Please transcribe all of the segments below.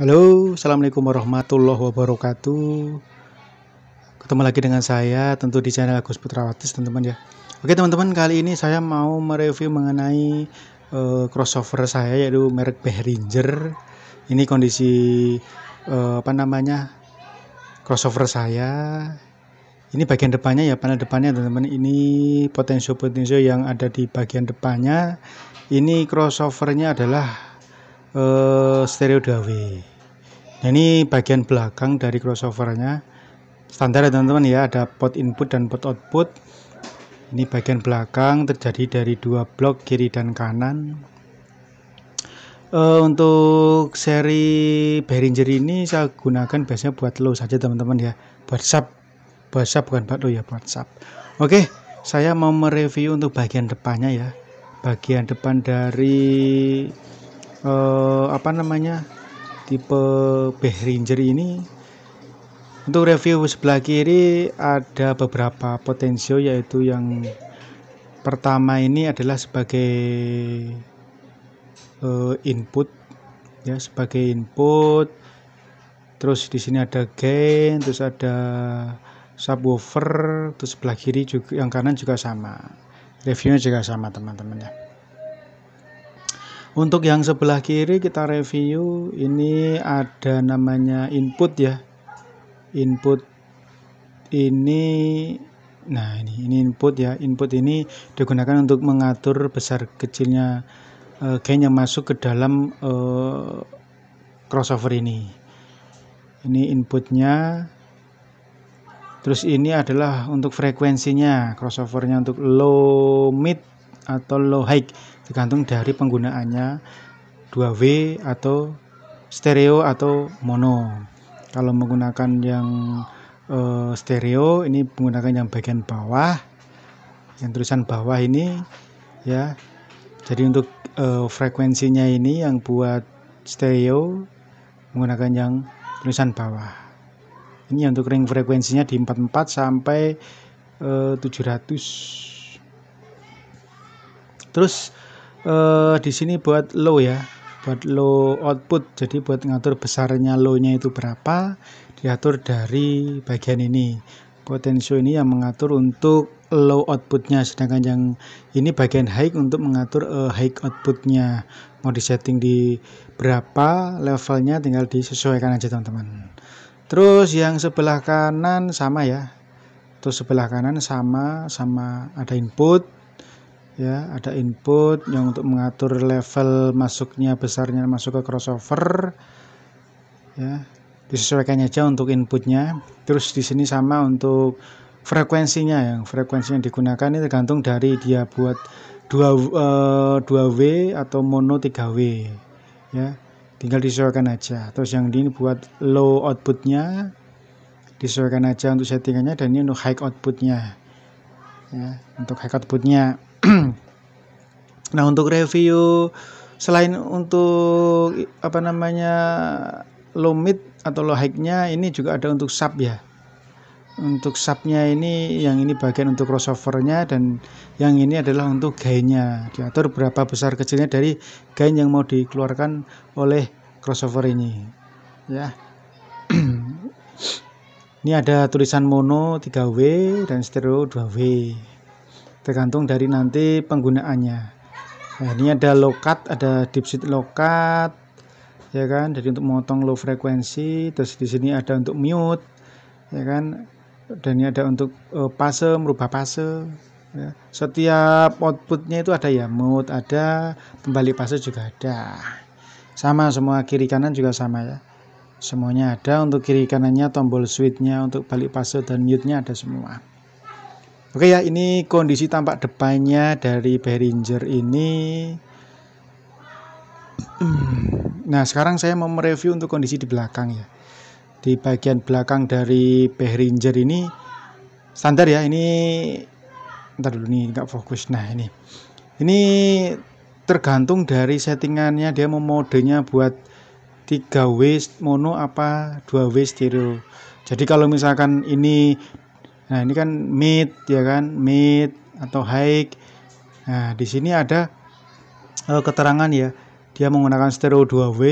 Halo, Assalamualaikum warahmatullahi wabarakatuh Ketemu lagi dengan saya tentu di channel Agus Putrawatis teman-teman ya Oke teman-teman, kali ini saya mau mereview mengenai uh, crossover saya yaitu merek Behringer Ini kondisi uh, apa namanya crossover saya ini bagian depannya ya panel depannya teman-teman ini potensio-potensio yang ada di bagian depannya ini crossovernya adalah uh, stereo Dawe. nah, ini bagian belakang dari crossovernya standar ya teman-teman ya ada port input dan port output ini bagian belakang terjadi dari dua blok kiri dan kanan uh, untuk seri Behringer ini saya gunakan biasanya buat low saja teman-teman ya buat sub buat sub bukan buat low ya buat sub oke okay, saya mau mereview untuk bagian depannya ya bagian depan dari eh, apa namanya tipe behringer ini untuk review sebelah kiri ada beberapa potensio yaitu yang pertama ini adalah sebagai eh, input ya sebagai input terus di sini ada gain terus ada subwoofer terus sebelah kiri juga yang kanan juga sama reviewnya juga sama teman-teman ya untuk yang sebelah kiri kita review ini ada namanya input ya. Input ini nah ini ini input ya. Input ini digunakan untuk mengatur besar kecilnya uh, eh, gain yang masuk ke dalam uh, crossover ini. Ini inputnya Terus ini adalah untuk frekuensinya, crossovernya untuk low, mid, atau low high tergantung dari penggunaannya 2W atau stereo atau mono kalau menggunakan yang uh, stereo ini menggunakan yang bagian bawah yang tulisan bawah ini ya jadi untuk uh, frekuensinya ini yang buat stereo menggunakan yang tulisan bawah ini untuk ring frekuensinya di 44 sampai eh, uh, 700 terus uh, di sini buat low ya buat low output jadi buat ngatur besarnya low nya itu berapa diatur dari bagian ini potensio ini yang mengatur untuk low outputnya sedangkan yang ini bagian high untuk mengatur uh, high outputnya mau setting di berapa levelnya tinggal disesuaikan aja teman-teman terus yang sebelah kanan sama ya terus sebelah kanan sama sama ada input ya ada input yang untuk mengatur level masuknya besarnya masuk ke crossover ya disesuaikan aja untuk inputnya terus di sini sama untuk frekuensinya yang frekuensinya digunakan ini tergantung dari dia buat 2 2W eh, atau mono 3W ya tinggal disesuaikan aja terus yang ini buat low outputnya disesuaikan aja untuk settingannya dan ini untuk high outputnya ya untuk high outputnya nah untuk review selain untuk apa namanya low mid atau low high-nya ini juga ada untuk sub ya. Untuk subnya ini yang ini bagian untuk crossovernya dan yang ini adalah untuk gainnya diatur berapa besar kecilnya dari gain yang mau dikeluarkan oleh crossover ini ya ini ada tulisan mono 3W dan stereo 2W tergantung dari nanti penggunaannya nah, ini ada lokat ada deep low lokat ya kan jadi untuk memotong low frekuensi terus di sini ada untuk mute ya kan dan ini ada untuk uh, fase merubah fase ya. setiap outputnya itu ada ya mute ada pembalik fase juga ada sama semua kiri kanan juga sama ya semuanya ada untuk kiri kanannya tombol switchnya untuk balik fase dan mute nya ada semua Oke ya, ini kondisi tampak depannya dari Behringer ini. Hmm, nah, sekarang saya mau mereview untuk kondisi di belakang ya. Di bagian belakang dari Behringer ini standar ya, ini ntar dulu nih nggak fokus. Nah, ini. Ini tergantung dari settingannya dia mau modenya buat 3W mono apa 2W stereo. Jadi kalau misalkan ini Nah, ini kan mid ya kan, mid atau high Nah, di sini ada uh, keterangan ya. Dia menggunakan stereo 2W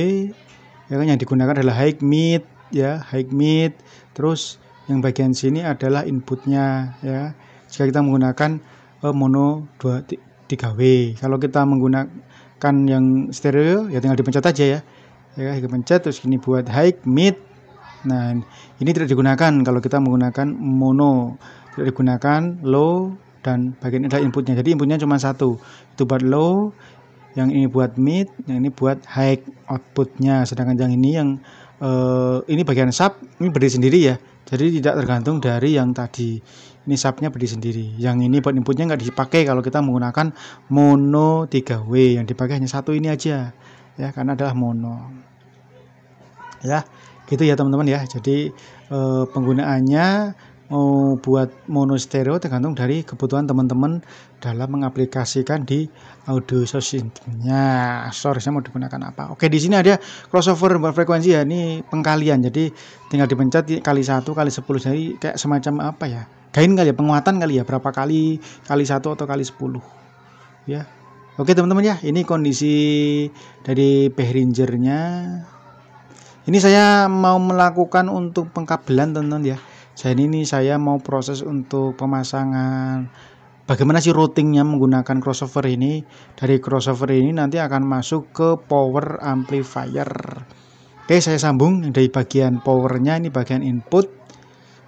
ya kan yang digunakan adalah high mid ya, high mid Terus yang bagian sini adalah inputnya ya. Jika kita menggunakan uh, mono 2 3W. Kalau kita menggunakan yang stereo ya tinggal dipencet aja ya. Ya, dipencet terus ini buat high mid, Nah, ini tidak digunakan kalau kita menggunakan mono, tidak digunakan low dan bagian ini adalah inputnya. Jadi inputnya cuma satu, itu buat low, yang ini buat mid, yang ini buat high outputnya. Sedangkan yang ini yang uh, ini bagian sub ini berdiri sendiri ya. Jadi tidak tergantung dari yang tadi. Ini subnya berdiri sendiri. Yang ini buat inputnya nggak dipakai kalau kita menggunakan mono 3W. Yang dipakai hanya satu ini aja ya karena adalah mono. Ya gitu ya teman-teman ya jadi e, penggunaannya mau buat mono stereo tergantung dari kebutuhan teman-teman dalam mengaplikasikan di audio sosinya sorry saya mau digunakan apa oke di sini ada crossover frekuensi ya ini pengkalian jadi tinggal dipencet kali satu kali sepuluh jadi kayak semacam apa ya gain kali ya penguatan kali ya berapa kali kali satu atau kali sepuluh ya oke teman-teman ya ini kondisi dari behringernya ini saya mau melakukan untuk pengkabelan teman-teman ya jadi ini saya mau proses untuk pemasangan bagaimana sih routingnya menggunakan crossover ini dari crossover ini nanti akan masuk ke power amplifier oke saya sambung dari bagian powernya ini bagian input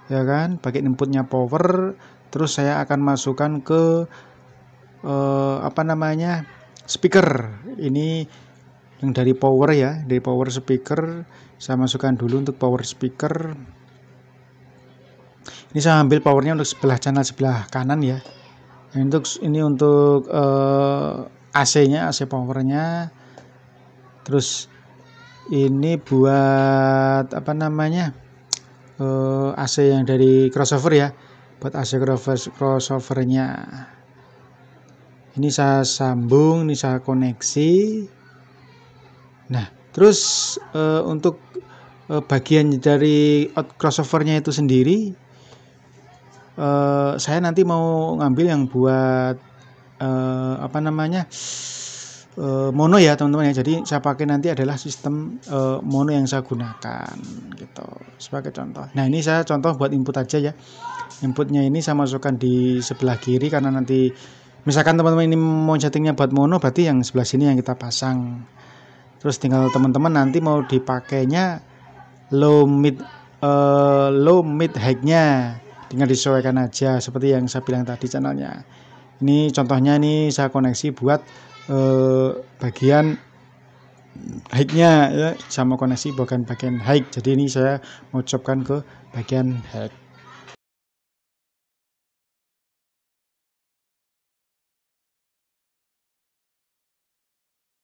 ya kan bagian inputnya power terus saya akan masukkan ke eh, apa namanya speaker ini yang dari power ya dari power speaker saya masukkan dulu untuk power speaker ini saya ambil powernya untuk sebelah channel sebelah kanan ya ini untuk ini untuk uh, eh, AC nya AC powernya terus ini buat apa namanya uh, eh, AC yang dari crossover ya buat AC crossover crossovernya ini saya sambung ini saya koneksi Nah, terus uh, untuk uh, bagian dari crossovernya itu sendiri, uh, saya nanti mau ngambil yang buat uh, apa namanya uh, mono ya teman-teman ya. Jadi saya pakai nanti adalah sistem uh, mono yang saya gunakan gitu sebagai contoh. Nah ini saya contoh buat input aja ya. Inputnya ini saya masukkan di sebelah kiri karena nanti misalkan teman-teman ini mau settingnya buat mono berarti yang sebelah sini yang kita pasang terus tinggal teman-teman nanti mau dipakainya low mid uh, low mid high-nya tinggal disesuaikan aja seperti yang saya bilang tadi channelnya ini contohnya nih saya koneksi buat uh, bagian high-nya ya, sama koneksi bukan bagian high jadi ini saya mau ucapkan ke bagian high